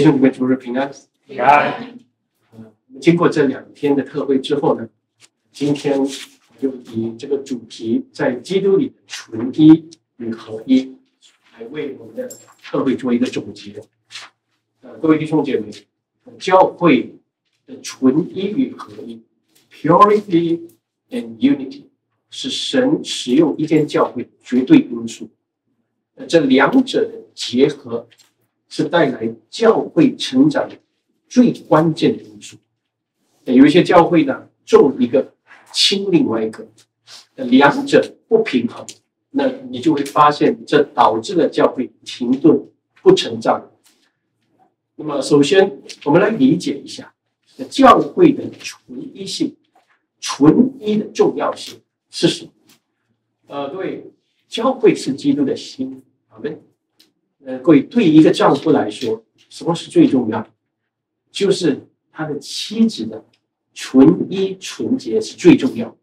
弟兄姐妹，主日平安，平安。呃，经过这两天的特会之后呢，今天就以这个主题在基督里的纯一与合一，来为我们的特会做一个总结。呃，各位弟兄姐妹，教会的纯一与合一 （purity and unity） 是神使用一间教会绝对因素。呃，这两者的结合。是带来教会成长最关键的因素。有一些教会呢做一个轻另外一个，两者不平衡，那你就会发现这导致了教会停顿不成长。那么首先我们来理解一下教会的纯一性，纯一的重要性是什么？呃，各位，教会是基督的心，我们呃，各位，对一个丈夫来说，什么是最重要？就是他的妻子的纯一纯洁是最重要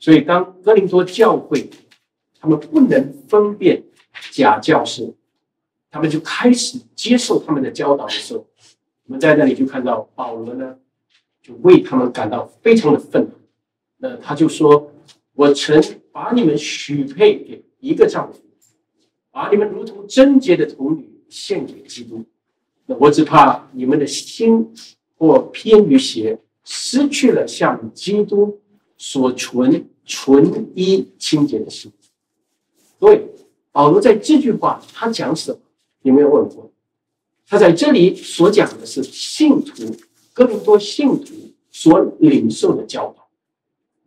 所以，当哥林多教会他们不能分辨假教师，他们就开始接受他们的教导的时候，我们在那里就看到保罗呢，就为他们感到非常的愤怒。那他就说：“我曾把你们许配给一个丈夫。”把你们如同贞洁的童女献给基督，那我只怕你们的心或偏于邪，失去了向基督所存纯一清洁的心。各位，保罗在这句话他讲什么？有没有问过？他在这里所讲的是信徒，哥林多信徒所领受的教导。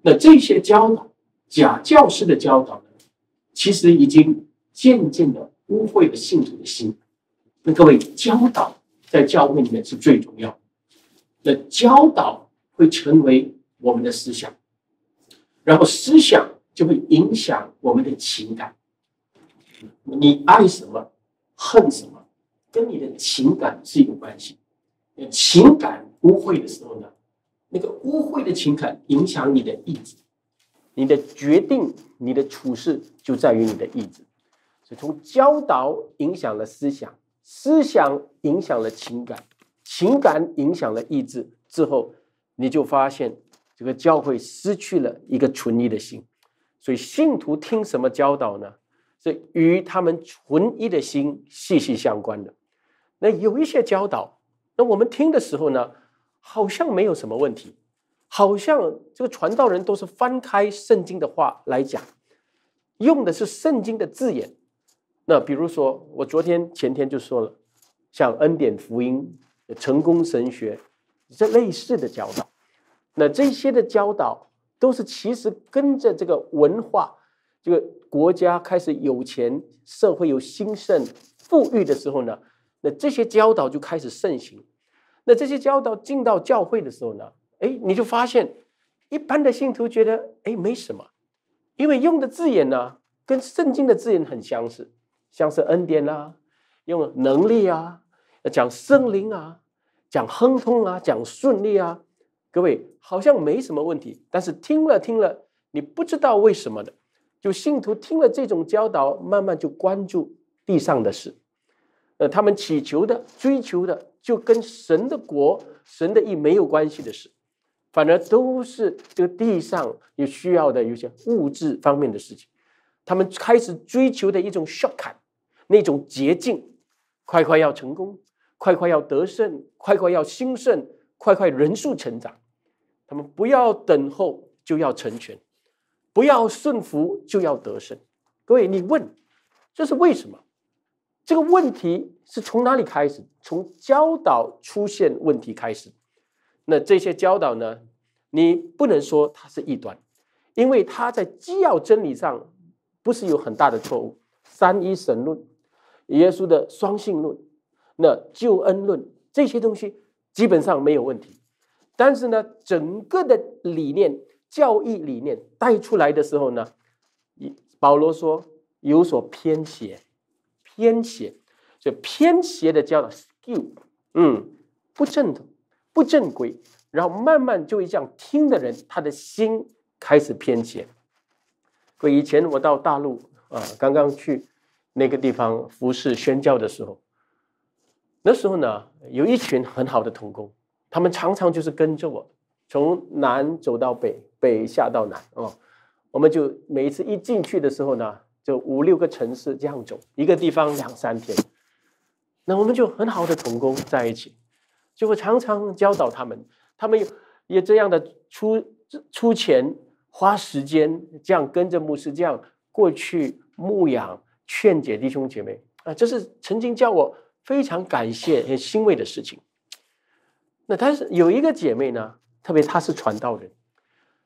那这些教导，假教师的教导呢？其实已经。渐渐的污秽的信徒的心，那各位教导在教会里面是最重要的。那教导会成为我们的思想，然后思想就会影响我们的情感。你爱什么，恨什么，跟你的情感是有关系。情感污秽的时候呢，那个污秽的情感影响你的意志、你的决定、你的处事，就在于你的意志。从教导影响了思想，思想影响了情感，情感影响了意志，之后你就发现这个教会失去了一个纯一的心。所以信徒听什么教导呢？是与他们纯一的心息息相关。的那有一些教导，那我们听的时候呢，好像没有什么问题，好像这个传道人都是翻开圣经的话来讲，用的是圣经的字眼。那比如说，我昨天前天就说了，像恩典福音、成功神学，这类似的教导，那这些的教导都是其实跟着这个文化、这个国家开始有钱、社会有兴盛、富裕的时候呢，那这些教导就开始盛行。那这些教导进到教会的时候呢，哎，你就发现一般的信徒觉得哎没什么，因为用的字眼呢跟圣经的字眼很相似。像是恩典呐，用能力啊，讲圣灵啊，讲亨通啊，讲顺利啊，各位好像没什么问题。但是听了听了，你不知道为什么的，就信徒听了这种教导，慢慢就关注地上的事。呃，他们祈求的、追求的，就跟神的国、神的意没有关系的事，反而都是这个地上有需要的一些物质方面的事情。他们开始追求的一种 shortcut，那种捷径，快快要成功，快快要得胜，快快要兴盛，快快人数成长。他们不要等候，就要成全；不要顺服，就要得胜。各位，你问这是为什么？这个问题是从哪里开始？从教导出现问题开始。那这些教导呢？你不能说它是异端，因为它在基要真理上不是有很大的错误。三一神论。耶稣的双性论，那救恩论这些东西基本上没有问题，但是呢，整个的理念、教义理念带出来的时候呢，保罗说有所偏斜，偏斜就偏斜的教导，嗯，不正统、不正规，然后慢慢就会这样听的人，他的心开始偏斜。所以以前我到大陆啊，刚刚去。那个地方服侍宣教的时候，那时候呢，有一群很好的童工，他们常常就是跟着我，从南走到北，北下到南哦。我们就每一次一进去的时候呢，就五六个城市这样走，一个地方两三天，那我们就很好的童工在一起，就会常常教导他们，他们也这样的出出钱花时间，这样跟着牧师这样过去牧养。劝解弟兄姐妹啊，这是曾经叫我非常感谢、很欣慰的事情。那他是有一个姐妹呢，特别她是传道人，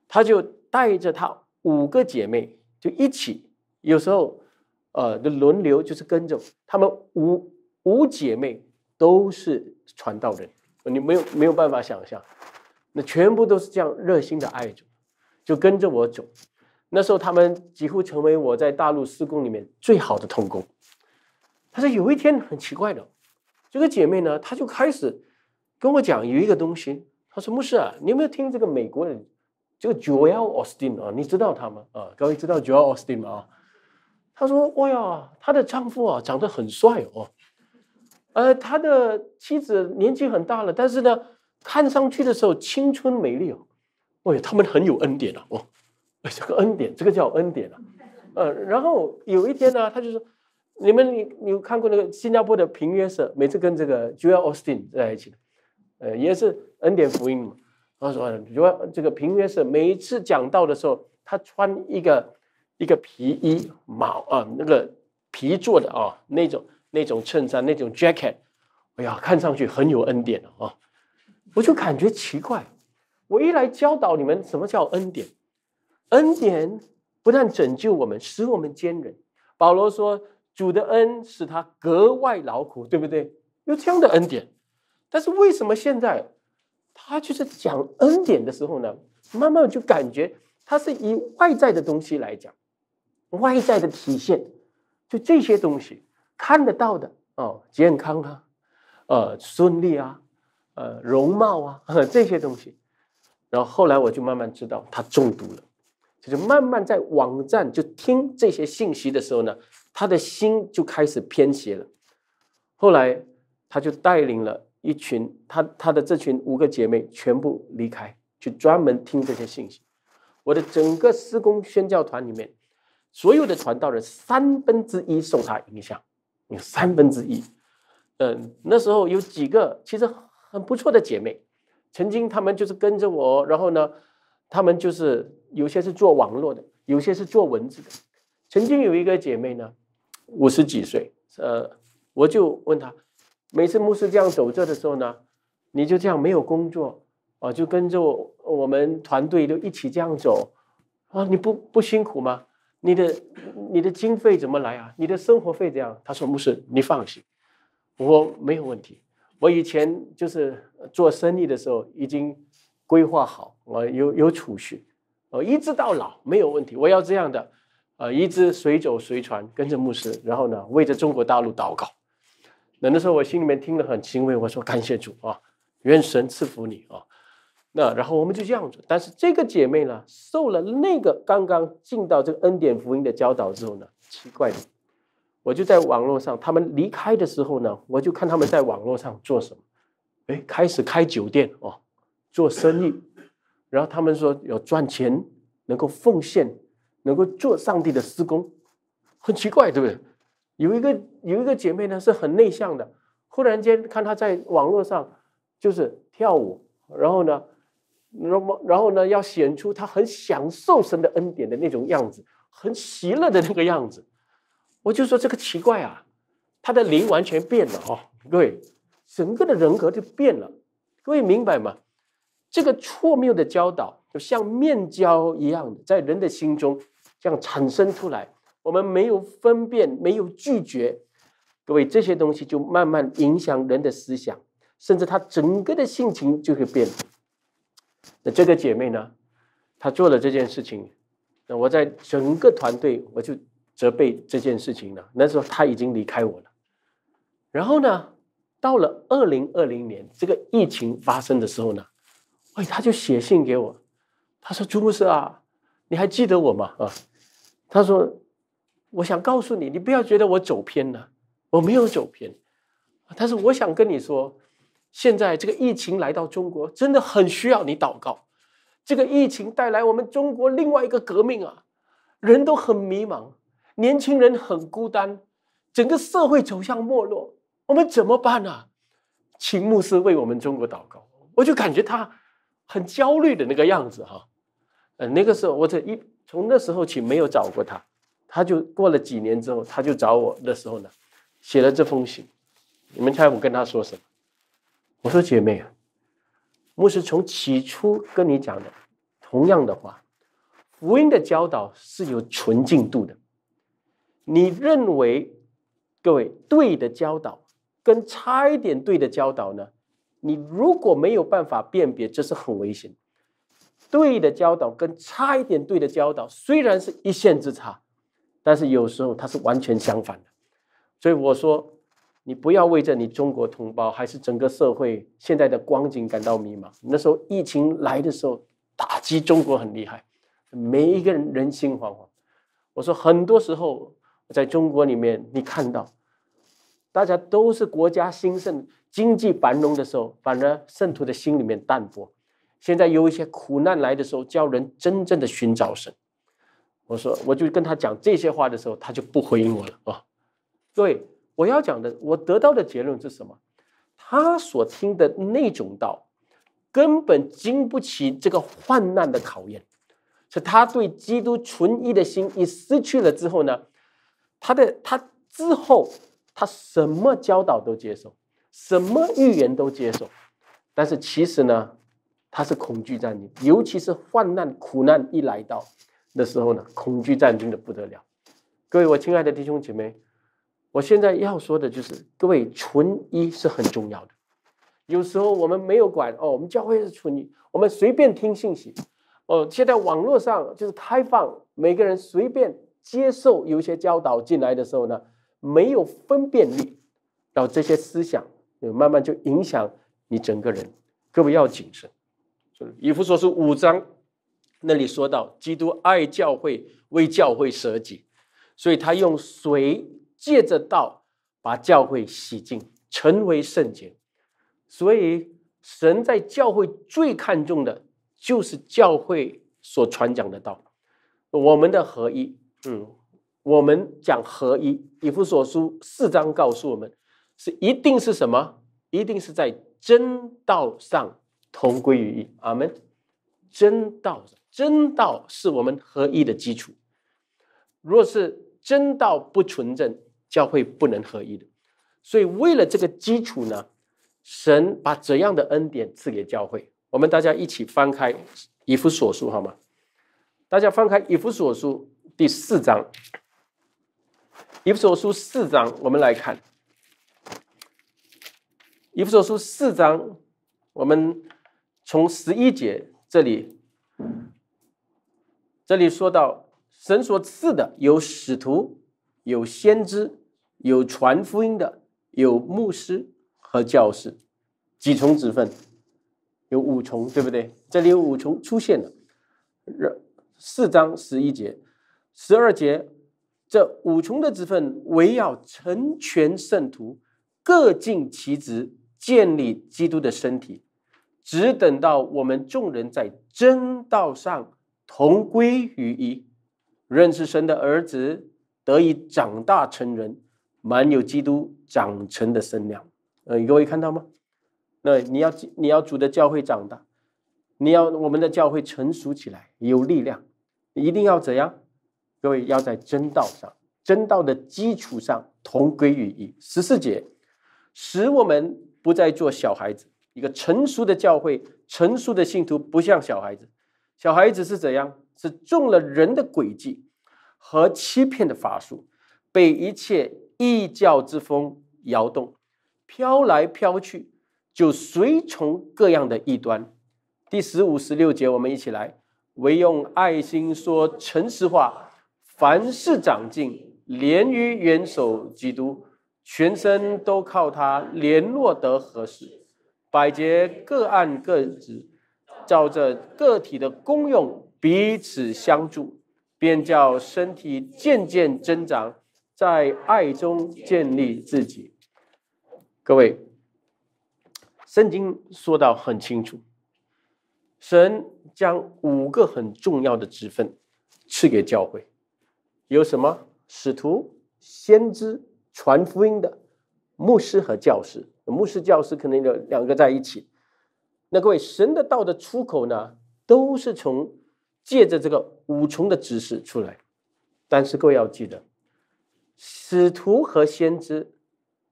她就带着她五个姐妹就一起，有时候呃轮流就是跟着她们五五姐妹都是传道人，你没有没有办法想象，那全部都是这样热心的爱着，就跟着我走。那时候他们几乎成为我在大陆施工里面最好的童工。他说有一天很奇怪的，这个姐妹呢，她就开始跟我讲有一个东西。她说：“牧师啊？你有没有听这个美国的这个 Joel Austin 啊？你知道他吗？啊，各位知道 Joel Austin 吗？”她说：“哇呀，她的丈夫啊长得很帅哦，呃，他的妻子年纪很大了，但是呢，看上去的时候青春美丽哦。呀，他们很有恩典啊，哦。这个恩典，这个叫恩典啊。呃，然后有一天呢，他就说：“你们，你你看过那个新加坡的平约社，每次跟这个 j u l a u s t i n 在一起的，呃，也是恩典福音嘛。”他说：“如果这个平约社每一次讲到的时候，他穿一个一个皮衣毛啊，那个皮做的啊，那种那种衬衫，那种 jacket，哎呀，看上去很有恩典啊。”我就感觉奇怪，我一来教导你们什么叫恩典。恩典不但拯救我们，使我们坚韧。保罗说：“主的恩使他格外劳苦，对不对？”有这样的恩典，但是为什么现在他就是讲恩典的时候呢？慢慢就感觉他是以外在的东西来讲，外在的体现，就这些东西看得到的哦，健康啊，呃，顺利啊，呃，容貌啊这些东西。然后后来我就慢慢知道他中毒了。就慢慢在网站就听这些信息的时候呢，他的心就开始偏斜了。后来他就带领了一群他他的这群五个姐妹全部离开，去专门听这些信息。我的整个施工宣教团里面，所有的传道人三分之一受他影响，有三分之一。嗯，那时候有几个其实很不错的姐妹，曾经他们就是跟着我，然后呢。他们就是有些是做网络的，有些是做文字的。曾经有一个姐妹呢，五十几岁，呃，我就问她，每次牧师这样走着的时候呢，你就这样没有工作啊，就跟着我们团队都一起这样走啊，你不不辛苦吗？你的你的经费怎么来啊？你的生活费怎样？她说：“牧师，你放心，我没有问题。我以前就是做生意的时候已经。”规划好，我有有储蓄，哦，一直到老没有问题。我要这样的，呃，一直随走随传，跟着牧师，然后呢，为着中国大陆祷告。那那时候，我心里面听了很欣慰，我说感谢主啊，愿神赐福你啊。那然后我们就这样子。但是这个姐妹呢，受了那个刚刚进到这个恩典福音的教导之后呢，奇怪，我就在网络上，他们离开的时候呢，我就看他们在网络上做什么。哎，开始开酒店哦。做生意，然后他们说要赚钱，能够奉献，能够做上帝的施工，很奇怪，对不对？有一个有一个姐妹呢是很内向的，忽然间看她在网络上就是跳舞，然后呢，然后然后呢要显出她很享受神的恩典的那种样子，很喜乐的那个样子，我就说这个奇怪啊，她的灵完全变了哦，对，整个的人格就变了，各位明白吗？这个错谬的教导，就像面胶一样的，在人的心中这样产生出来。我们没有分辨，没有拒绝，各位这些东西就慢慢影响人的思想，甚至他整个的性情就会变。那这个姐妹呢，她做了这件事情，那我在整个团队我就责备这件事情了。那时候她已经离开我了。然后呢，到了二零二零年这个疫情发生的时候呢。哎，他就写信给我，他说：“朱牧师啊，你还记得我吗？啊，他说，我想告诉你，你不要觉得我走偏了，我没有走偏，但是我想跟你说，现在这个疫情来到中国，真的很需要你祷告。这个疫情带来我们中国另外一个革命啊，人都很迷茫，年轻人很孤单，整个社会走向没落，我们怎么办呢？请牧师为我们中国祷告。”我就感觉他。很焦虑的那个样子哈，呃，那个时候我这一从那时候起没有找过他，他就过了几年之后，他就找我的时候呢，写了这封信，你们猜我跟他说什么？我说姐妹啊，牧师从起初跟你讲的同样的话，福音的教导是有纯净度的，你认为各位对的教导跟差一点对的教导呢？你如果没有办法辨别，这是很危险。对的教导跟差一点对的教导，虽然是一线之差，但是有时候它是完全相反的。所以我说，你不要为着你中国同胞还是整个社会现在的光景感到迷茫。那时候疫情来的时候，打击中国很厉害，每一个人人心惶惶。我说，很多时候在中国里面，你看到大家都是国家兴盛。经济繁荣的时候，反而圣徒的心里面淡薄。现在有一些苦难来的时候，叫人真正的寻找神。我说，我就跟他讲这些话的时候，他就不回应我了啊。各位，我要讲的，我得到的结论是什么？他所听的那种道，根本经不起这个患难的考验。是他对基督存疑的心一失去了之后呢？他的他之后，他什么教导都接受。什么预言都接受，但是其实呢，他是恐惧战争，尤其是患难、苦难一来到的时候呢，恐惧战争的不得了。各位，我亲爱的弟兄姐妹，我现在要说的就是，各位纯一是很重要的。有时候我们没有管哦，我们教会是纯一，我们随便听信息哦。现在网络上就是开放，每个人随便接受有些教导进来的时候呢，没有分辨力，到这些思想。就慢慢就影响你整个人，各位要谨慎。以弗所书五章，那里说到基督爱教会，为教会舍己，所以他用水借着道把教会洗净，成为圣洁。所以神在教会最看重的，就是教会所传讲的道。我们的合一，嗯，我们讲合一，以弗所书四章告诉我们。是一定是什么？一定是在真道上同归于一。阿门。真道，真道是我们合一的基础。若是真道不纯正，教会不能合一的。所以，为了这个基础呢，神把怎样的恩典赐给教会？我们大家一起翻开以弗所书，好吗？大家翻开以弗所书第四章，以弗所书四章，我们来看。《以弗所书》四章，我们从十一节这里，这里说到神所赐的有使徒，有先知，有传福音的，有牧师和教师，几重职分？有五重，对不对？这里有五重出现了。四章十一节、十二节，这五重的职分围绕成全圣徒，各尽其职。建立基督的身体，只等到我们众人在真道上同归于一，认识神的儿子，得以长大成人，满有基督长成的身量。呃，各位看到吗？那你要你要主的教会长大，你要我们的教会成熟起来，有力量，一定要怎样？各位要在真道上，真道的基础上同归于一。十四节，使我们。不再做小孩子，一个成熟的教会，成熟的信徒不像小孩子。小孩子是怎样？是中了人的诡计和欺骗的法术，被一切异教之风摇动，飘来飘去，就随从各样的异端。第十五、十六节，我们一起来：唯用爱心说诚实话，凡事长进，连于元首基督。全身都靠他联络得合适，百节各按各职，照着个体的功用彼此相助，便叫身体渐渐增长，在爱中建立自己。各位，圣经说到很清楚，神将五个很重要的职分赐给教会，有什么？使徒、先知。传福音的牧师和教师，牧师、教师可能有两个在一起。那各位，神的道的出口呢，都是从借着这个五重的指示出来。但是各位要记得，使徒和先知，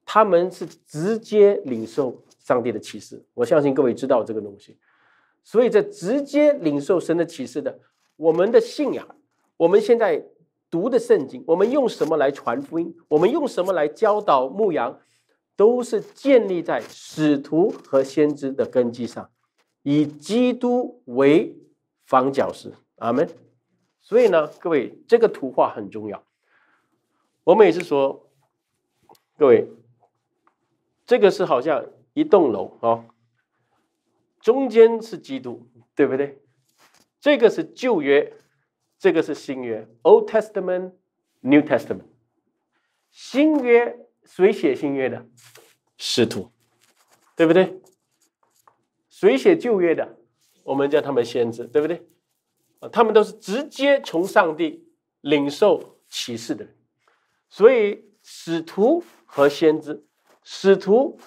他们是直接领受上帝的启示。我相信各位知道这个东西。所以，在直接领受神的启示的，我们的信仰，我们现在。读的圣经，我们用什么来传福音？我们用什么来教导牧羊？都是建立在使徒和先知的根基上，以基督为房角石。阿门。所以呢，各位，这个图画很重要。我们也是说，各位，这个是好像一栋楼啊，中间是基督，对不对？这个是旧约。这个是新约，Old Testament，New Testament。新约谁写新约的？使徒，对不对？谁写旧约的？我们叫他们先知，对不对？他们都是直接从上帝领受启示的人，所以使徒和先知，使徒、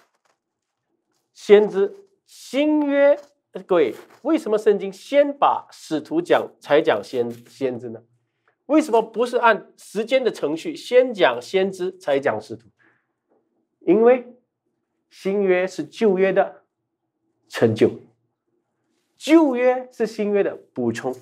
先知，新约。各位，为什么圣经先把使徒讲，才讲先先知呢？为什么不是按时间的程序先讲先知，才讲使徒？因为新约是旧约的成就，旧约是新约的补充。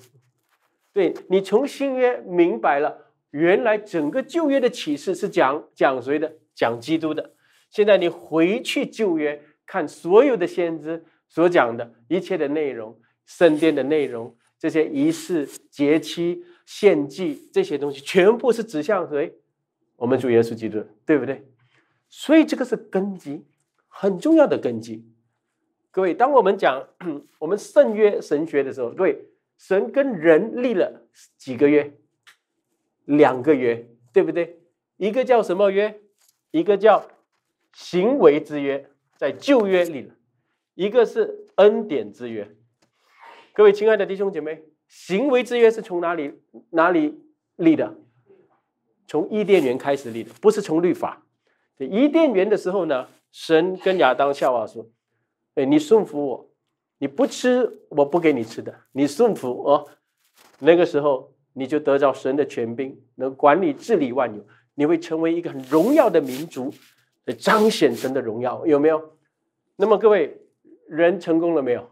对你从新约明白了，原来整个旧约的启示是讲讲谁的，讲基督的。现在你回去旧约看所有的先知。所讲的一切的内容，圣殿的内容，这些仪式、节期、献祭这些东西，全部是指向谁？我们主耶稣基督，对不对？所以这个是根基，很重要的根基。各位，当我们讲我们圣约神学的时候，对神跟人立了几个月？两个约，对不对？一个叫什么约？一个叫行为之约，在旧约里。一个是恩典之约，各位亲爱的弟兄姐妹，行为之约是从哪里哪里立的？从伊甸园开始立的，不是从律法。伊甸园的时候呢，神跟亚当笑话说：“哎，你顺服我，你不吃我不给你吃的，你顺服哦，那个时候你就得到神的权柄，能管理治理万有，你会成为一个很荣耀的民族，彰显神的荣耀，有没有？那么各位。人成功了没有？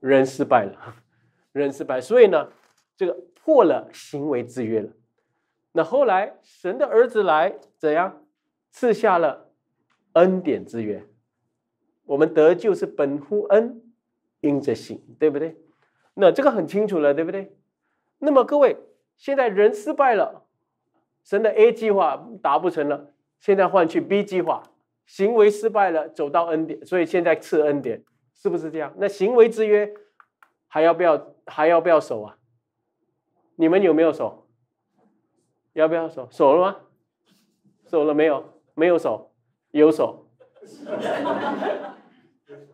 人失败了，人失败，所以呢，这个破了行为制约了。那后来神的儿子来怎样？赐下了恩典制约。我们得救是本乎恩，因着行，对不对？那这个很清楚了，对不对？那么各位，现在人失败了，神的 A 计划达不成了，现在换去 B 计划，行为失败了，走到恩典，所以现在赐恩典。是不是这样？那行为之约还要不要还要不要守啊？你们有没有守？要不要守？守了吗？守了没有？没有守，有守。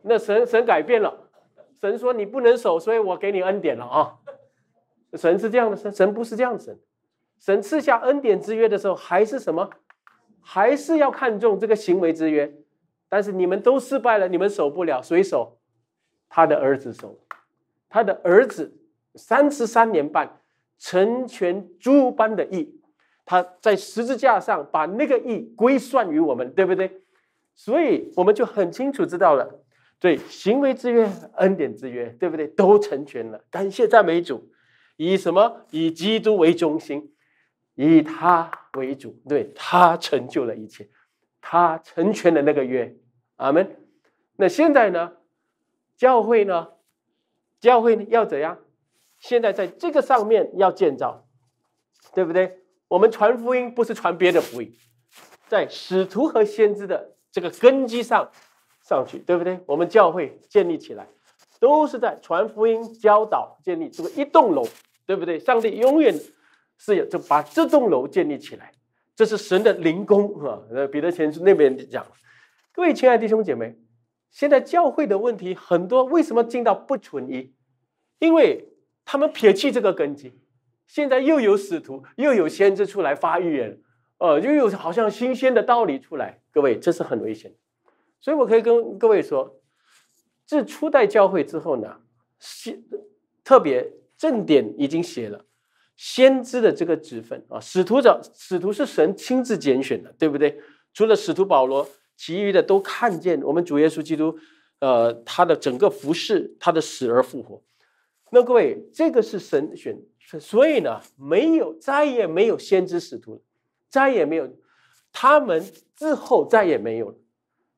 那神神改变了，神说你不能守，所以我给你恩典了啊。神是这样的神，神不是这样神。神赐下恩典之约的时候，还是什么？还是要看重这个行为之约。但是你们都失败了，你们守不了，谁守？他的儿子守，他的儿子三十三年半成全诸般的义，他在十字架上把那个义归算于我们，对不对？所以我们就很清楚知道了，对行为之约、恩典之约，对不对？都成全了，感谢赞美主，以什么？以基督为中心，以他为主，对他成就了一切。他成全了那个约，阿门。那现在呢？教会呢？教会要怎样？现在在这个上面要建造，对不对？我们传福音不是传别的福音，在使徒和先知的这个根基上上去，对不对？我们教会建立起来，都是在传福音、教导、建立这个一栋楼，对不对？上帝永远是有，就把这栋楼建立起来。这是神的灵工啊！彼得前书那边讲，各位亲爱弟兄姐妹，现在教会的问题很多，为什么进到不存一？因为他们撇弃这个根基。现在又有使徒，又有先知出来发预言，呃，又有好像新鲜的道理出来。各位，这是很危险。所以我可以跟各位说，自初代教会之后呢，特别正典已经写了。先知的这个职分啊，使徒者使徒是神亲自拣选的，对不对？除了使徒保罗，其余的都看见我们主耶稣基督，呃，他的整个服饰，他的死而复活。那各位，这个是神选，所以呢，没有再也没有先知使徒，再也没有，他们之后再也没有了。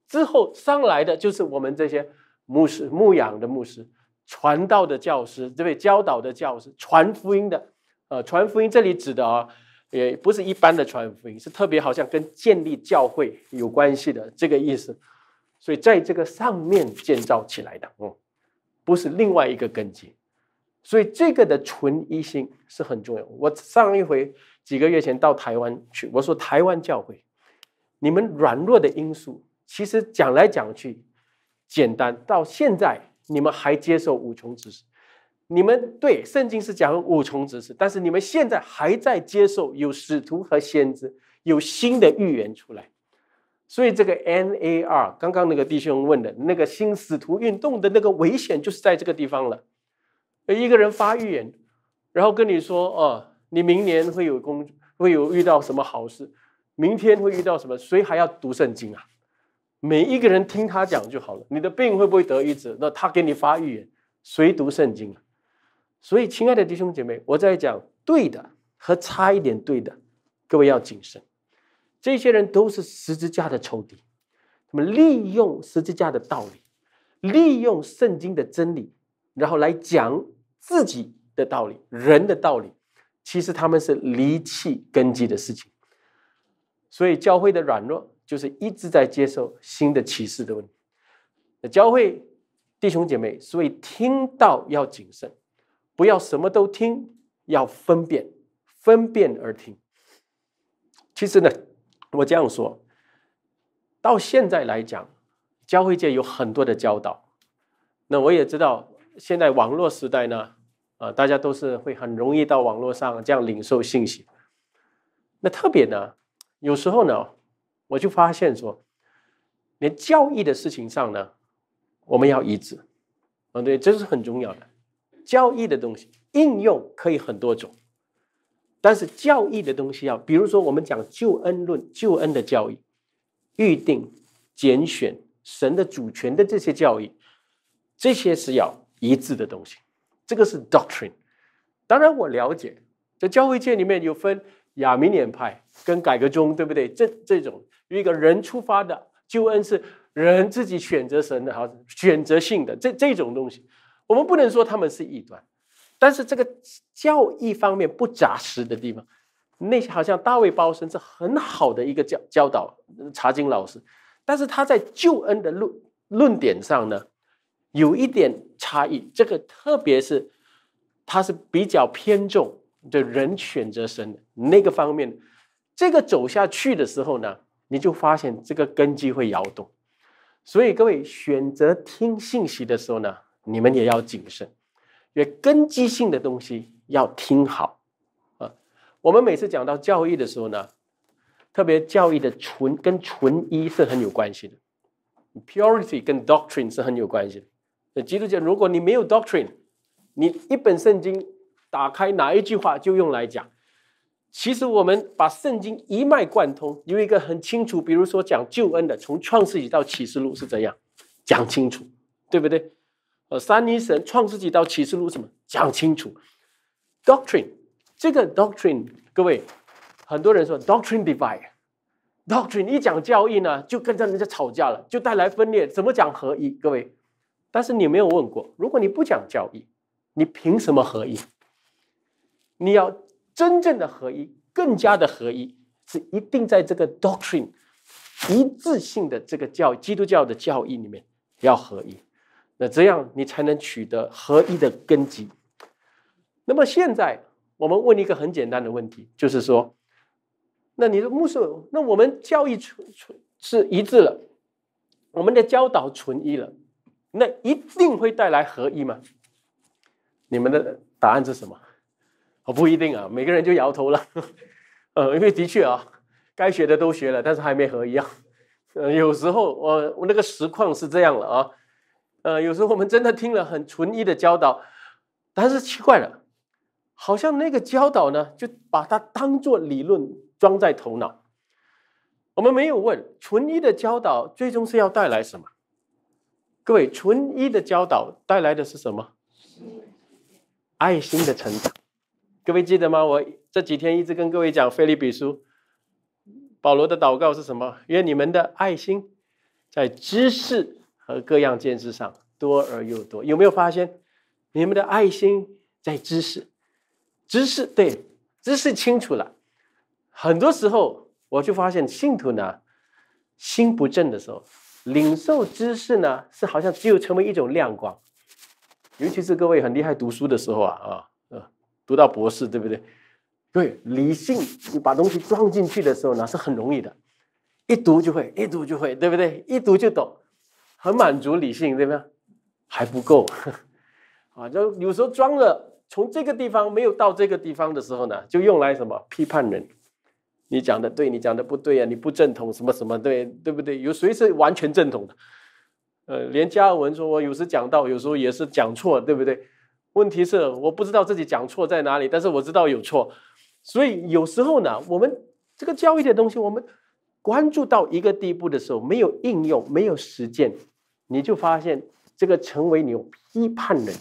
之后上来的就是我们这些牧师、牧养的牧师、传道的教师，对，教导的教师、传福音的。呃，传福音这里指的啊，也不是一般的传福音，是特别好像跟建立教会有关系的这个意思。所以在这个上面建造起来的，嗯，不是另外一个根基。所以这个的纯一性是很重要。我上一回几个月前到台湾去，我说台湾教会，你们软弱的因素，其实讲来讲去，简单到现在你们还接受无穷知识。你们对圣经是讲五重指示，但是你们现在还在接受有使徒和先知，有新的预言出来，所以这个 N A R，刚刚那个弟兄问的那个新使徒运动的那个危险就是在这个地方了。一个人发预言，然后跟你说，哦，你明年会有工，会有遇到什么好事，明天会遇到什么，谁还要读圣经啊？每一个人听他讲就好了。你的病会不会得医治？那他给你发预言，谁读圣经啊？所以，亲爱的弟兄姐妹，我在讲对的和差一点对的，各位要谨慎。这些人都是十字架的仇敌，他们利用十字架的道理，利用圣经的真理，然后来讲自己的道理、人的道理。其实他们是离弃根基的事情。所以，教会的软弱就是一直在接受新的启示的问题。教会弟兄姐妹，所以听到要谨慎。不要什么都听，要分辨，分辨而听。其实呢，我这样说，到现在来讲，教会界有很多的教导。那我也知道，现在网络时代呢，啊，大家都是会很容易到网络上这样领受信息。那特别呢，有时候呢，我就发现说，连教义的事情上呢，我们要一致。啊，对，这是很重要的。教义的东西应用可以很多种，但是教义的东西要，比如说我们讲救恩论、救恩的教义、预定、拣选、神的主权的这些教义，这些是要一致的东西。这个是 doctrine。当然，我了解，在教会界里面有分亚米年派跟改革宗，对不对？这这种有一个人出发的救恩是人自己选择神的，好，选择性的这这种东西。我们不能说他们是异端，但是这个教义方面不扎实的地方，那些好像大卫包身是很好的一个教教导查经老师，但是他在救恩的论论点上呢，有一点差异。这个特别是他是比较偏重的人选择神那个方面，这个走下去的时候呢，你就发现这个根基会摇动。所以各位选择听信息的时候呢。你们也要谨慎，因为根基性的东西要听好，啊，我们每次讲到教育的时候呢，特别教育的纯跟纯一是很有关系的，purity 跟 doctrine 是很有关系的。那基督教，如果你没有 doctrine，你一本圣经打开哪一句话就用来讲。其实我们把圣经一脉贯通，有一个很清楚，比如说讲救恩的，从创世纪到启示录是怎样讲清楚，对不对？呃，三一神创世纪到启示录什么讲清楚？Doctrine 这个 doctrine，各位很多人说 doctrine divide，doctrine 一讲教义呢，就跟着人家吵架了，就带来分裂。怎么讲合一？各位，但是你没有问过，如果你不讲教义，你凭什么合一？你要真正的合一，更加的合一，是一定在这个 doctrine 一致性的这个教基督教的教义里面要合一。那这样你才能取得合一的根基。那么现在我们问一个很简单的问题，就是说，那你的目视，那我们教义存存是一致了，我们的教导存一了，那一定会带来合一吗？你们的答案是什么？哦，不一定啊，每个人就摇头了。呃，因为的确啊，该学的都学了，但是还没合一啊。呃，有时候我我那个实况是这样了啊。呃，有时候我们真的听了很纯一的教导，但是奇怪了，好像那个教导呢，就把它当做理论装在头脑。我们没有问纯一的教导最终是要带来什么。各位，纯一的教导带来的是什么？爱心的成长。各位记得吗？我这几天一直跟各位讲《菲利比书》，保罗的祷告是什么？愿你们的爱心在知识。和各样见识上多而又多，有没有发现？你们的爱心在知识，知识对知识清楚了。很多时候我就发现，信徒呢心不正的时候，领受知识呢是好像只有成为一种亮光。尤其是各位很厉害读书的时候啊啊啊，读到博士对不对？对，理性你把东西装进去的时候呢是很容易的，一读就会，一读就会，对不对？一读就懂。很满足理性，对不对？还不够 啊！就有时候装了，从这个地方没有到这个地方的时候呢，就用来什么批判人？你讲的对，你讲的不对呀？你不正统，什么什么？对对不对？有谁是完全正统的？呃，连尔文说，我有时讲到，有时候也是讲错，对不对？问题是我不知道自己讲错在哪里，但是我知道有错。所以有时候呢，我们这个教育的东西，我们关注到一个地步的时候，没有应用，没有实践。你就发现，这个成为你批判人，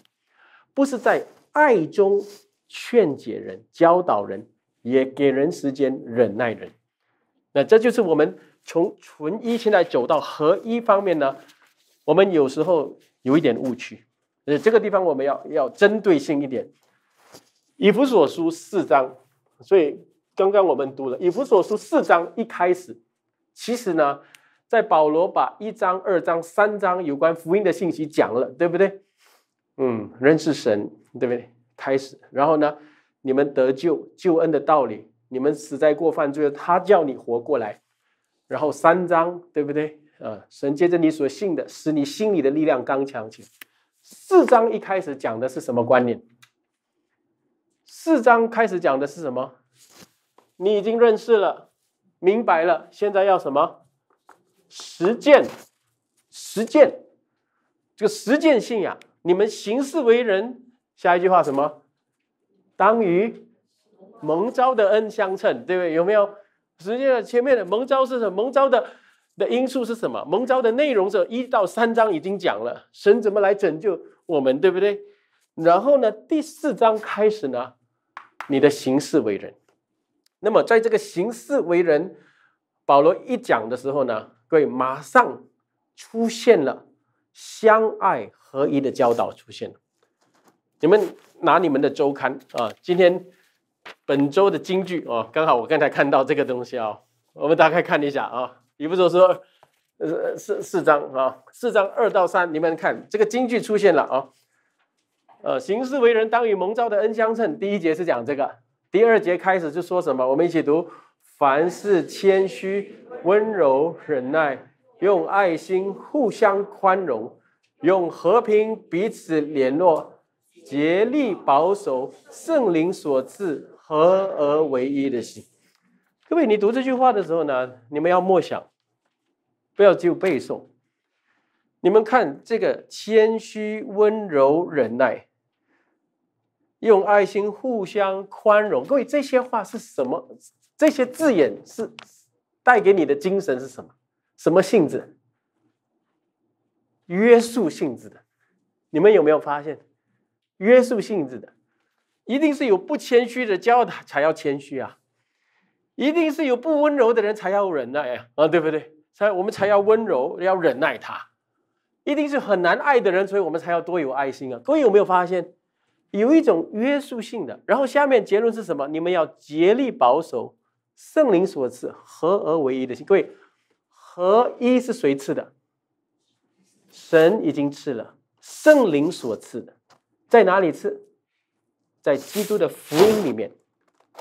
不是在爱中劝解人、教导人，也给人时间忍耐人。那这就是我们从纯一现在走到合一方面呢，我们有时候有一点误区，呃，这个地方我们要要针对性一点。以弗所书四章，所以刚刚我们读了以弗所书四章一开始，其实呢。在保罗把一章、二章、三章有关福音的信息讲了，对不对？嗯，认识神，对不对？开始，然后呢，你们得救，救恩的道理，你们死在过犯罪了，他叫你活过来。然后三章，对不对？啊，神借着你所信的，使你心里的力量刚强起来。四章一开始讲的是什么观念？四章开始讲的是什么？你已经认识了，明白了，现在要什么？实践，实践，这个实践性呀，你们行事为人，下一句话什么？当与蒙召的恩相称，对不对？有没有？实际上，前面的蒙召是什么？蒙召的的因素是什么？蒙召的内容是一到三章已经讲了，神怎么来拯救我们，对不对？然后呢，第四章开始呢，你的行事为人。那么，在这个行事为人，保罗一讲的时候呢？各位，马上出现了相爱合一的教导出现了。你们拿你们的周刊啊，今天本周的京剧啊，刚好我刚才看到这个东西啊，我们大概看一下啊，你不说说呃四四章啊，四章二到三，你们看这个京剧出现了啊。呃，行事为人当与蒙召的恩相称，第一节是讲这个，第二节开始就说什么，我们一起读。凡事谦虚、温柔、忍耐，用爱心互相宽容，用和平彼此联络，竭力保守圣灵所赐合而为一的心。各位，你读这句话的时候呢，你们要默想，不要只有背诵。你们看，这个谦虚、温柔、忍耐，用爱心互相宽容，各位，这些话是什么？这些字眼是带给你的精神是什么？什么性质？约束性质的。你们有没有发现？约束性质的，一定是有不谦虚的骄傲，他才要谦虚啊！一定是有不温柔的人才要忍耐啊！啊，对不对？才我们才要温柔，要忍耐他。一定是很难爱的人，所以我们才要多有爱心啊！各位有没有发现？有一种约束性的。然后下面结论是什么？你们要竭力保守。圣灵所赐，合而为一的心。各位，合一是谁赐的？神已经赐了，圣灵所赐的，在哪里赐？在基督的福音里面，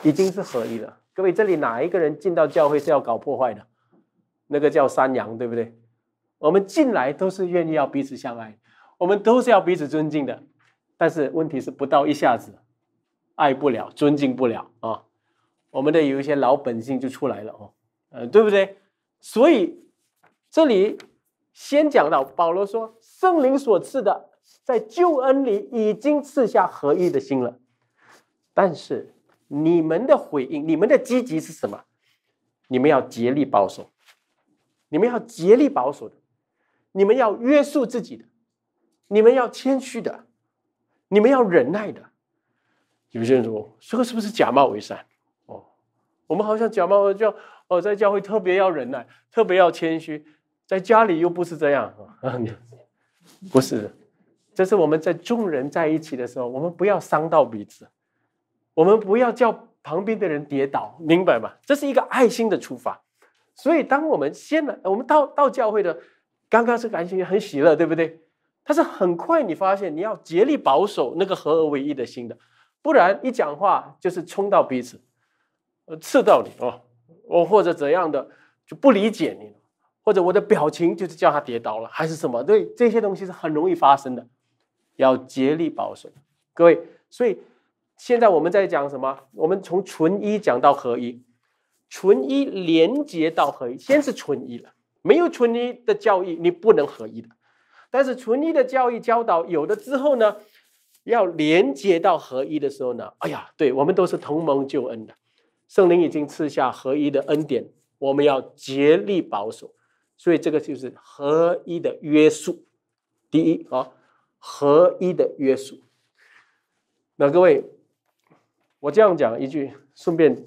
已经是合一了。各位，这里哪一个人进到教会是要搞破坏的？那个叫山羊，对不对？我们进来都是愿意要彼此相爱，我们都是要彼此尊敬的。但是问题是，不到一下子，爱不了，尊敬不了啊。我们的有一些老本性就出来了哦，呃，对不对？所以这里先讲到保罗说，圣灵所赐的，在救恩里已经赐下合一的心了。但是你们的回应，你们的积极是什么？你们要竭力保守，你们要竭力保守的，你们要约束自己的，你们要谦虚的，你们要忍耐的。有些人说，这个是不是假冒伪善？我们好像讲嘛，就哦，在教会特别要忍耐，特别要谦虚，在家里又不是这样啊，不是，这是我们在众人在一起的时候，我们不要伤到彼此，我们不要叫旁边的人跌倒，明白吗？这是一个爱心的出发。所以，当我们先来，我们到到教会的，刚刚是感情很喜乐，对不对？但是很快你发现，你要竭力保守那个合而为一的心的，不然一讲话就是冲到彼此。呃，刺到你哦，我或者怎样的就不理解你，或者我的表情就是叫他跌倒了，还是什么？对，这些东西是很容易发生的，要竭力保守。各位，所以现在我们在讲什么？我们从纯一讲到合一，纯一连接到合一，先是纯一了，没有纯一的教义，你不能合一的。但是纯一的教育教导有的之后呢，要连接到合一的时候呢，哎呀，对我们都是同盟救恩的。圣灵已经赐下合一的恩典，我们要竭力保守，所以这个就是合一的约束。第一啊，合一的约束。那各位，我这样讲一句，顺便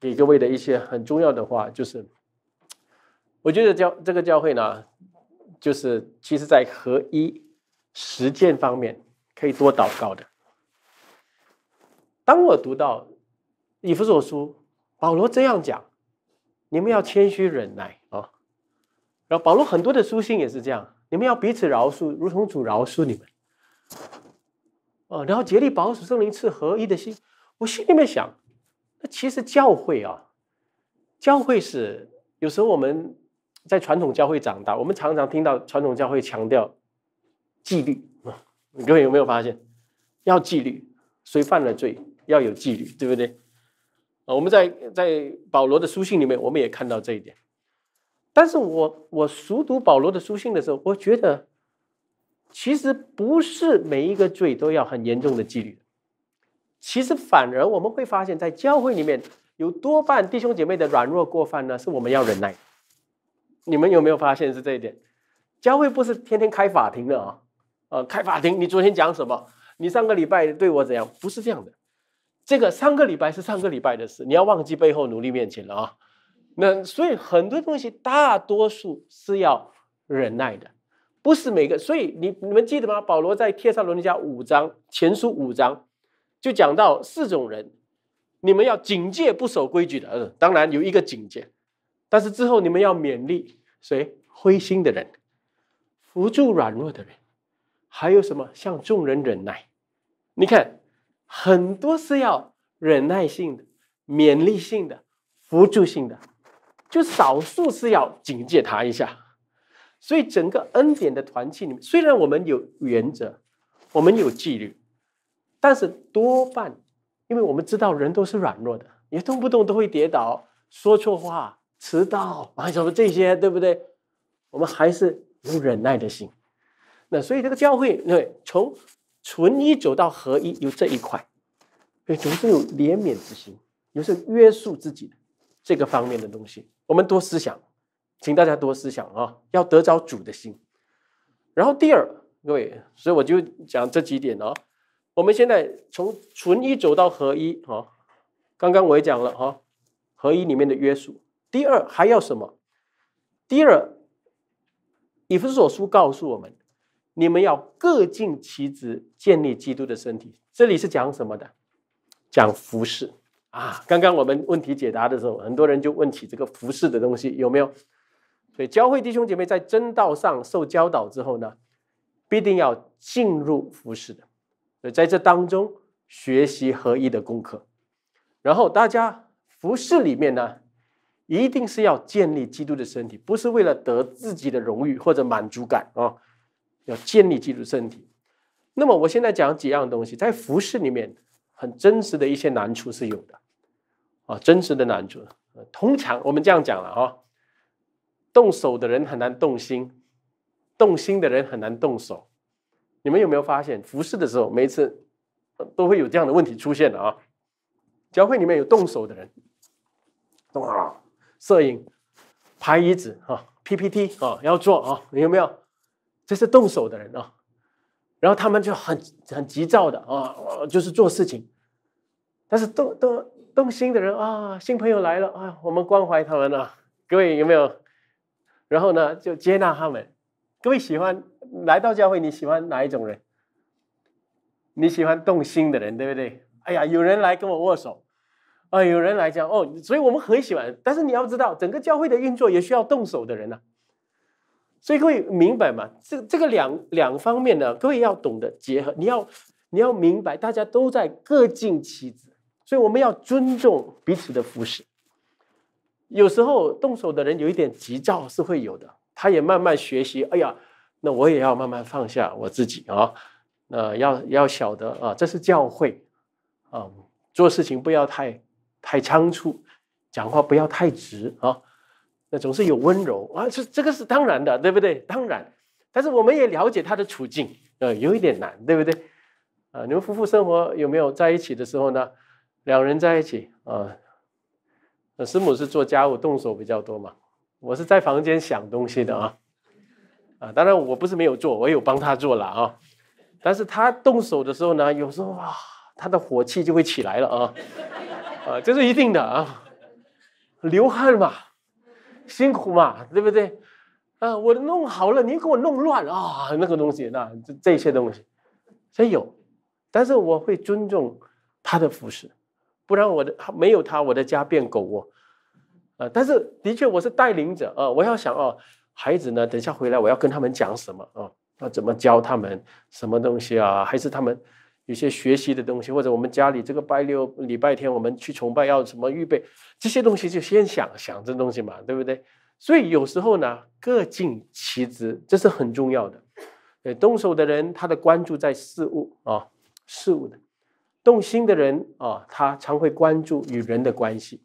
给各位的一些很重要的话，就是我觉得教这个教会呢，就是其实在合一实践方面可以多祷告的。当我读到。以弗所书，保罗这样讲：你们要谦虚忍耐啊。然后保罗很多的书信也是这样：你们要彼此饶恕，如同主饶恕你们。啊，然后竭力保守圣灵赐合一的心。我心里面想，那其实教会啊，教会是有时候我们在传统教会长大，我们常常听到传统教会强调纪律啊。各位有没有发现，要纪律，谁犯了罪要有纪律，对不对？啊，我们在在保罗的书信里面，我们也看到这一点。但是我我熟读保罗的书信的时候，我觉得其实不是每一个罪都要很严重的纪律。其实反而我们会发现，在教会里面有多半弟兄姐妹的软弱过犯呢，是我们要忍耐。你们有没有发现是这一点？教会不是天天开法庭的啊！呃，开法庭，你昨天讲什么？你上个礼拜对我怎样？不是这样的。这个上个礼拜是上个礼拜的事，你要忘记背后，努力面前了啊。那所以很多东西，大多数是要忍耐的，不是每个。所以你你们记得吗？保罗在帖撒罗尼迦五章前书五章，就讲到四种人，你们要警戒不守规矩的，当然有一个警戒，但是之后你们要勉励谁？灰心的人，扶助软弱的人，还有什么向众人忍耐？你看。很多是要忍耐性的、勉励性的、扶助性的，就少数是要警戒他一下。所以整个恩典的团契里，面，虽然我们有原则，我们有纪律，但是多半，因为我们知道人都是软弱的，也动不动都会跌倒、说错话、迟到啊什么这些，对不对？我们还是有忍耐的心。那所以这个教会，对，从。纯一走到合一，有这一块，以总是有怜悯之心，有是约束自己的这个方面的东西。我们多思想，请大家多思想啊，要得着主的心。然后第二，各位，所以我就讲这几点哦。我们现在从纯一走到合一，哈，刚刚我也讲了哈，合一里面的约束。第二还要什么？第二，以弗所书告诉我们。你们要各尽其职，建立基督的身体。这里是讲什么的？讲服侍啊！刚刚我们问题解答的时候，很多人就问起这个服侍的东西有没有。所以教会弟兄姐妹在真道上受教导之后呢，必定要进入服侍的。所以在这当中学习合一的功课。然后大家服侍里面呢，一定是要建立基督的身体，不是为了得自己的荣誉或者满足感啊。要建立基督身体。那么，我现在讲几样东西，在服饰里面很真实的一些难处是有的啊，真实的难处。通常我们这样讲了哈，动手的人很难动心，动心的人很难动手。你们有没有发现服饰的时候，每一次都会有这样的问题出现的啊？教会里面有动手的人，啊，摄影、拍椅子啊，PPT 啊，要做啊，有没有？这是动手的人啊，然后他们就很很急躁的啊，就是做事情。但是动动动心的人啊，新朋友来了啊，我们关怀他们啊，各位有没有？然后呢，就接纳他们。各位喜欢来到教会，你喜欢哪一种人？你喜欢动心的人，对不对？哎呀，有人来跟我握手，啊，有人来讲哦，所以我们很喜欢。但是你要知道，整个教会的运作也需要动手的人呐。所以各位明白吗？这这个两两方面呢，各位要懂得结合。你要你要明白，大家都在各尽其职，所以我们要尊重彼此的服饰。有时候动手的人有一点急躁是会有的，他也慢慢学习。哎呀，那我也要慢慢放下我自己啊。那要要晓得啊，这是教诲啊，做事情不要太太仓促，讲话不要太直啊。那总是有温柔啊，这这个是当然的，对不对？当然，但是我们也了解他的处境，呃，有一点难，对不对？啊，你们夫妇生活有没有在一起的时候呢？两人在一起啊，那师母是做家务、动手比较多嘛，我是在房间想东西的啊，啊，当然我不是没有做，我有帮他做了啊，但是他动手的时候呢，有时候啊，他的火气就会起来了啊，啊，这是一定的啊，流汗嘛。辛苦嘛，对不对？啊，我弄好了，你给我弄乱啊！那个东西，那这这些东西，所以有。但是我会尊重他的服饰，不然我的没有他，我的家变狗窝。啊，但是的确我是带领者啊，我要想啊，孩子呢？等下回来我要跟他们讲什么啊？要怎么教他们什么东西啊？还是他们？有些学习的东西，或者我们家里这个拜六礼拜天，我们去崇拜要什么预备，这些东西就先想想这东西嘛，对不对？所以有时候呢，各尽其职，这是很重要的。对，动手的人他的关注在事物啊，事物的；动心的人啊，他常会关注与人的关系。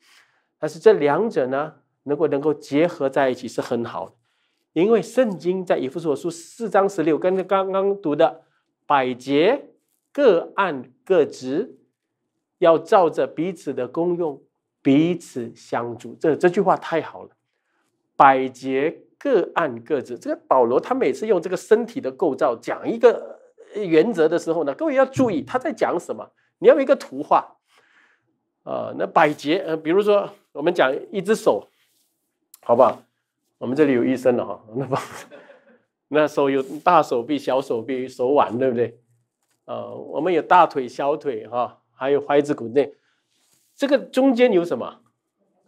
但是这两者呢，能够能够结合在一起是很好的，因为圣经在以弗所书四章十六，跟刚刚读的百节。各按各职，要照着彼此的功用，彼此相助。这这句话太好了。百节各按各职，这个保罗他每次用这个身体的构造讲一个原则的时候呢，各位要注意他在讲什么。你要一个图画啊，那百节，比如说我们讲一只手，好不好？我们这里有医生了哈，那不，那手有大手臂、小手臂、手腕，对不对？呃，我们有大腿、小腿，哈，还有踝子骨内，这个中间有什么？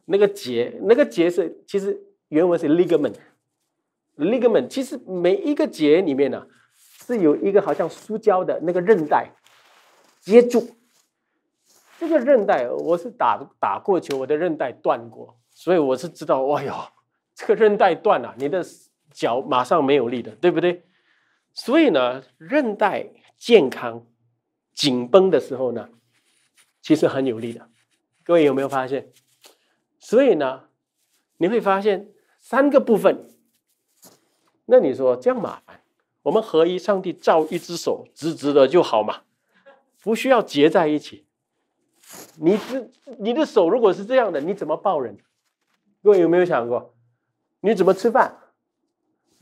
那个结，那个结是其实原文是 ligament，ligament 其实每一个结里面呢，是有一个好像塑胶的那个韧带接住。这个韧带，我是打打过球，我的韧带断过，所以我是知道，哎哟，这个韧带断了，你的脚马上没有力的，对不对？所以呢，韧带。健康，紧绷的时候呢，其实很有利的。各位有没有发现？所以呢，你会发现三个部分。那你说这样麻烦，我们合一上帝造一只手，直直的就好嘛，不需要结在一起。你这你的手如果是这样的，你怎么抱人？各位有没有想过，你怎么吃饭？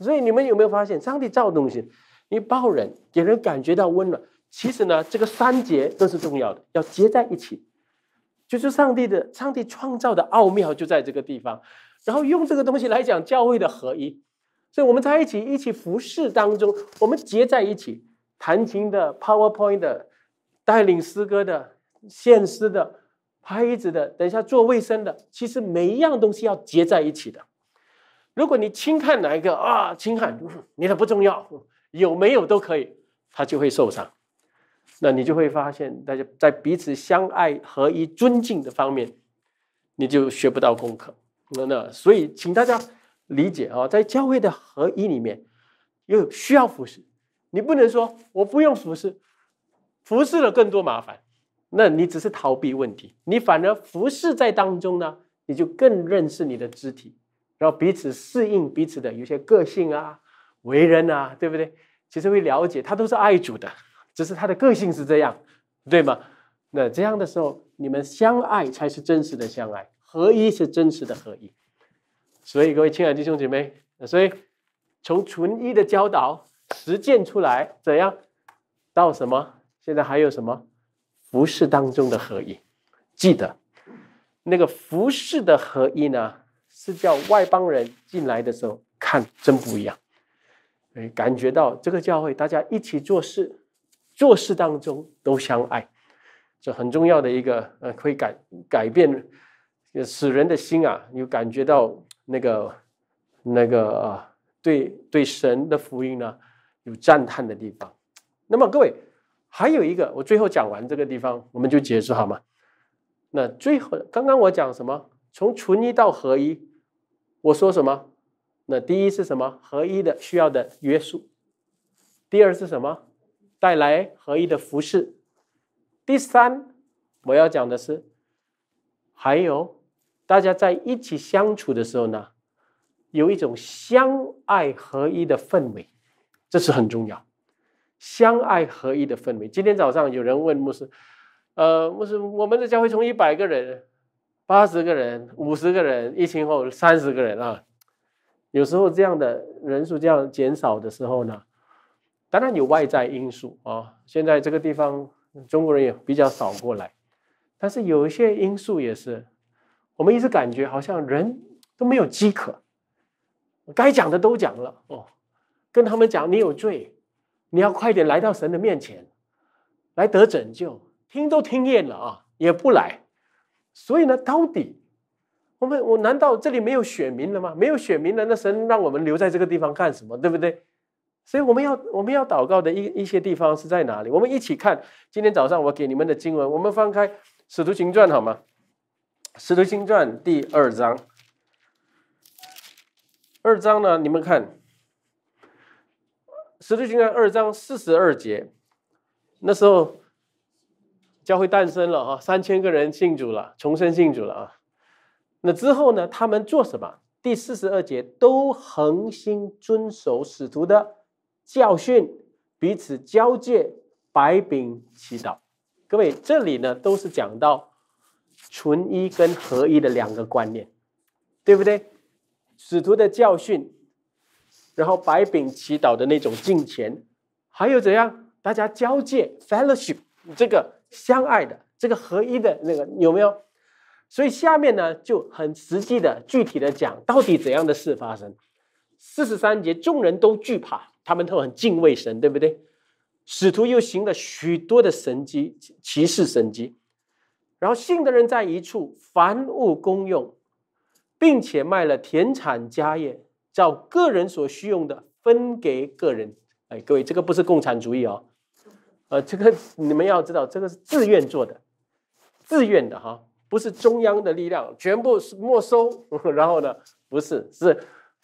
所以你们有没有发现，上帝造东西？你包容，给人感觉到温暖。其实呢，这个三结都是重要的，要结在一起。就是上帝的，上帝创造的奥妙就在这个地方。然后用这个东西来讲教会的合一。所以我们在一起一起服侍当中，我们结在一起。弹琴的、PowerPoint 的、带领诗歌的、献诗的、拍椅子的、等一下做卫生的，其实每一样东西要结在一起的。如果你轻看哪一个啊，轻看你的不重要。有没有都可以，他就会受伤。那你就会发现，大家在彼此相爱、合一、尊敬的方面，你就学不到功课。那所以，请大家理解啊，在教会的合一里面，有需要服侍。你不能说我不用服侍，服侍了更多麻烦。那你只是逃避问题，你反而服侍在当中呢，你就更认识你的肢体，然后彼此适应彼此的有些个性啊。为人啊，对不对？其实会了解他都是爱主的，只是他的个性是这样，对吗？那这样的时候，你们相爱才是真实的相爱，合一是真实的合一。所以各位亲爱的弟兄姐妹，所以从纯一的教导实践出来，怎样到什么？现在还有什么服饰当中的合一？记得那个服饰的合一呢，是叫外邦人进来的时候看真不一样。哎，感觉到这个教会大家一起做事，做事当中都相爱，这很重要的一个，呃，会改改变，使人的心啊有感觉到那个那个啊，对对神的福音呢有赞叹的地方。那么各位，还有一个，我最后讲完这个地方，我们就结束好吗？那最后，刚刚我讲什么？从纯一到合一，我说什么？那第一是什么合一的需要的约束，第二是什么带来合一的服饰，第三我要讲的是，还有大家在一起相处的时候呢，有一种相爱合一的氛围，这是很重要。相爱合一的氛围。今天早上有人问牧师，呃，牧师，我们的教会从一百个人、八十个人、五十个人，疫情后三十个人啊。有时候这样的人数这样减少的时候呢，当然有外在因素啊。现在这个地方中国人也比较少过来，但是有一些因素也是，我们一直感觉好像人都没有饥渴，该讲的都讲了哦，跟他们讲你有罪，你要快点来到神的面前来得拯救，听都听厌了啊，也不来，所以呢，到底。我们我难道这里没有选民了吗？没有选民，了，那神让我们留在这个地方干什么？对不对？所以我们要我们要祷告的一一些地方是在哪里？我们一起看，今天早上我给你们的经文，我们翻开《使徒行传》好吗？《使徒行传》第二章，二章呢？你们看，《使徒行传》二章四十二节，那时候教会诞生了啊！三千个人信主了，重生信主了啊！那之后呢？他们做什么？第四十二节都恒心遵守使徒的教训，彼此交界，白饼祈祷。各位，这里呢都是讲到存一跟合一的两个观念，对不对？使徒的教训，然后白饼祈祷的那种敬虔，还有怎样？大家交界，fellowship，这个相爱的，这个合一的那个，有没有？所以下面呢就很实际的、具体的讲，到底怎样的事发生？四十三节，众人都惧怕，他们都很敬畏神，对不对？使徒又行了许多的神迹、骑士神迹。然后信的人在一处，凡物公用，并且卖了田产、家业，照个人所需用的分给个人。哎，各位，这个不是共产主义哦，呃，这个你们要知道，这个是自愿做的，自愿的哈。不是中央的力量，全部是没收。然后呢，不是是，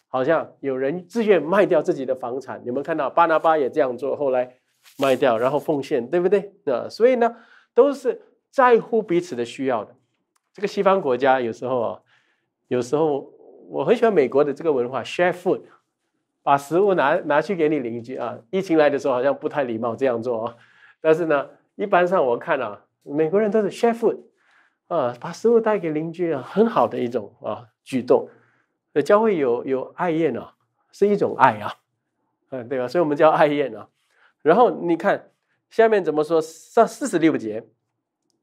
好像有人自愿卖掉自己的房产。你们看到巴拿巴也这样做，后来卖掉，然后奉献，对不对？啊，所以呢，都是在乎彼此的需要的。这个西方国家有时候啊，有时候我很喜欢美国的这个文化，share food，把食物拿拿去给你邻居啊。疫情来的时候好像不太礼貌这样做，啊、但是呢，一般上我看啊，美国人都是 share food。啊，把食物带给邻居啊，很好的一种啊举动，呃，教会有有爱燕啊，是一种爱啊，嗯，对吧？所以我们叫爱燕啊。然后你看下面怎么说，上四十六节，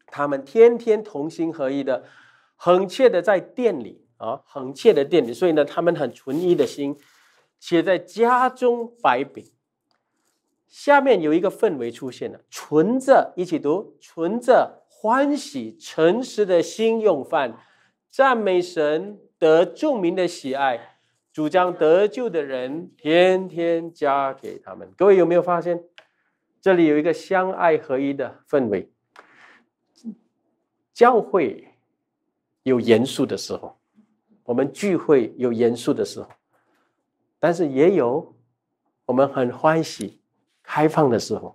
他们天天同心合一的，恒切的在店里啊，恒切的店里，所以呢，他们很纯一的心，且在家中摆饼。下面有一个氛围出现了，存着一起读，存着。欢喜诚实的心用饭，赞美神得众民的喜爱，主张得救的人天天加给他们。各位有没有发现，这里有一个相爱合一的氛围？教会有严肃的时候，我们聚会有严肃的时候，但是也有我们很欢喜、开放的时候。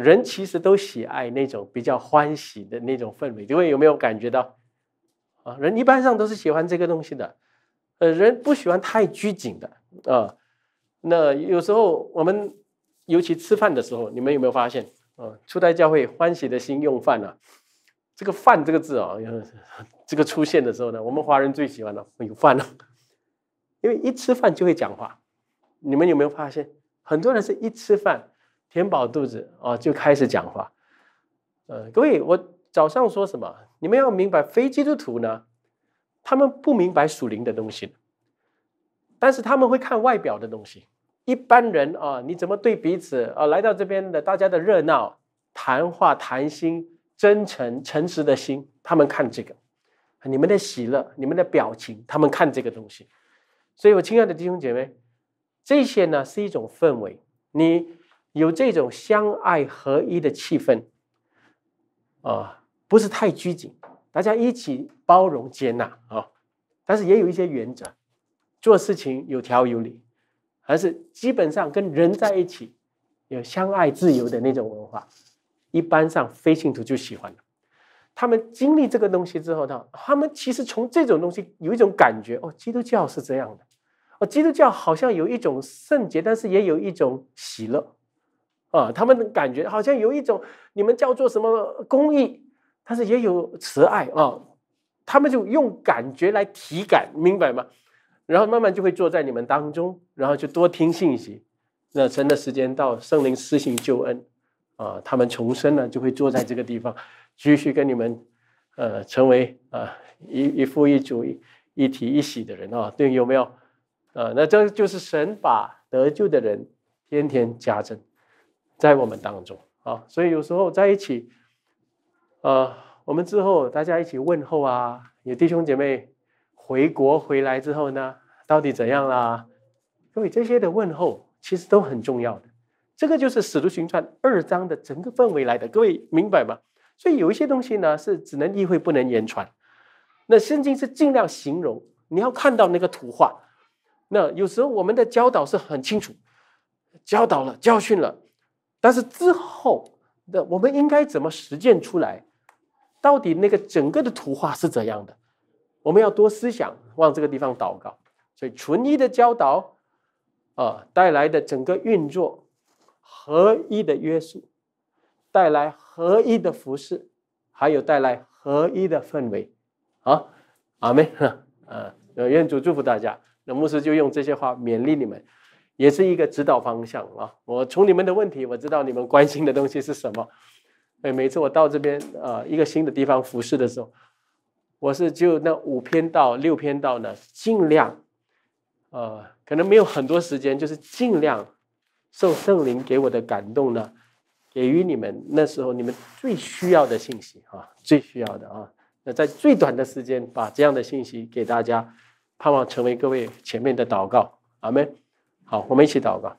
人其实都喜爱那种比较欢喜的那种氛围，各位有没有感觉到？啊，人一般上都是喜欢这个东西的。呃，人不喜欢太拘谨的啊。那有时候我们尤其吃饭的时候，你们有没有发现？啊，初代教会欢喜的心用饭啊，这个“饭”这个字啊，这个出现的时候呢，我们华人最喜欢了，有饭了。因为一吃饭就会讲话，你们有没有发现？很多人是一吃饭。填饱肚子啊，就开始讲话。呃，各位，我早上说什么？你们要明白，非基督徒呢，他们不明白属灵的东西，但是他们会看外表的东西。一般人啊，你怎么对彼此啊？来到这边的大家的热闹、谈话、谈心、真诚、诚实的心，他们看这个。你们的喜乐、你们的表情，他们看这个东西。所以我亲爱的弟兄姐妹，这些呢是一种氛围，你。有这种相爱合一的气氛，啊，不是太拘谨，大家一起包容接纳啊，但是也有一些原则，做事情有条有理，还是基本上跟人在一起有相爱自由的那种文化，一般上非信徒就喜欢他们经历这个东西之后呢，他们其实从这种东西有一种感觉哦，基督教是这样的，哦，基督教好像有一种圣洁，但是也有一种喜乐。啊，他们的感觉好像有一种你们叫做什么公益，但是也有慈爱啊。他们就用感觉来体感，明白吗？然后慢慢就会坐在你们当中，然后就多听信息。那神的时间到，圣灵施行救恩啊，他们重生了，就会坐在这个地方，继续跟你们呃成为呃一一夫一主一一体一喜的人啊，对，有没有？啊，那这就是神把得救的人天天加增。在我们当中啊，所以有时候在一起，呃，我们之后大家一起问候啊，有弟兄姐妹回国回来之后呢，到底怎样啦？各位这些的问候其实都很重要的，这个就是《使徒行传》二章的整个氛围来的。各位明白吗？所以有一些东西呢，是只能意会不能言传。那圣经是尽量形容，你要看到那个图画。那有时候我们的教导是很清楚，教导了教训了。但是之后的，我们应该怎么实践出来？到底那个整个的图画是怎样的？我们要多思想，往这个地方祷告。所以，纯一的教导啊，带来的整个运作合一的约束，带来合一的服饰，还有带来合一的氛围。好，阿哈，啊，愿主祝福大家。那牧师就用这些话勉励你们。也是一个指导方向啊！我从你们的问题，我知道你们关心的东西是什么。哎，每次我到这边呃一个新的地方服侍的时候，我是就那五篇到六篇到呢，尽量，呃，可能没有很多时间，就是尽量受圣灵给我的感动呢，给予你们那时候你们最需要的信息啊，最需要的啊。那在最短的时间把这样的信息给大家，盼望成为各位前面的祷告，阿门。好，我们一起祷告。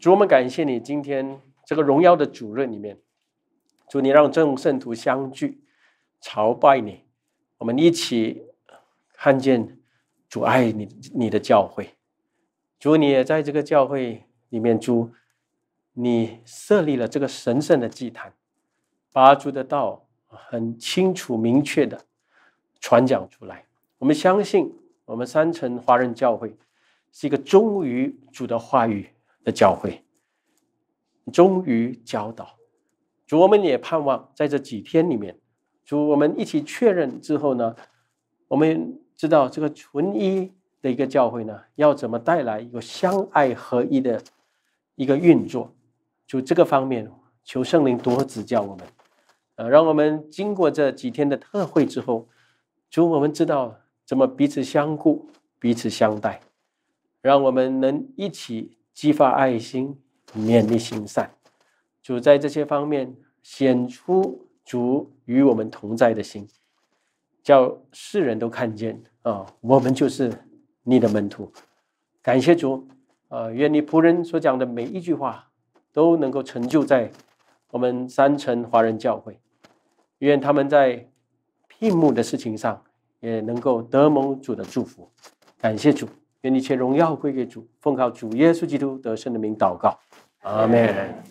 主，我们感谢你，今天这个荣耀的主任里面，主你让众圣徒相聚，朝拜你。我们一起看见主爱你，你的教会。主，你也在这个教会里面，主，你设立了这个神圣的祭坛，把主的道很清楚、明确的传讲出来。我们相信，我们三层华人教会。是一个忠于主的话语的教会，忠于教导。主，我们也盼望在这几天里面，主我们一起确认之后呢，我们知道这个纯一的一个教会呢，要怎么带来一个相爱合一的一个运作。就这个方面求圣灵多指教我们，呃，让我们经过这几天的特会之后，主我们知道怎么彼此相顾，彼此相待。让我们能一起激发爱心，勉励行善，主在这些方面显出主与我们同在的心，叫世人都看见啊，我们就是你的门徒。感谢主啊，愿你仆人所讲的每一句话都能够成就在我们三城华人教会。愿他们在聘牧的事情上也能够得蒙主的祝福。感谢主。愿一切荣耀归给主，奉靠主耶稣基督得胜的名祷告，阿门。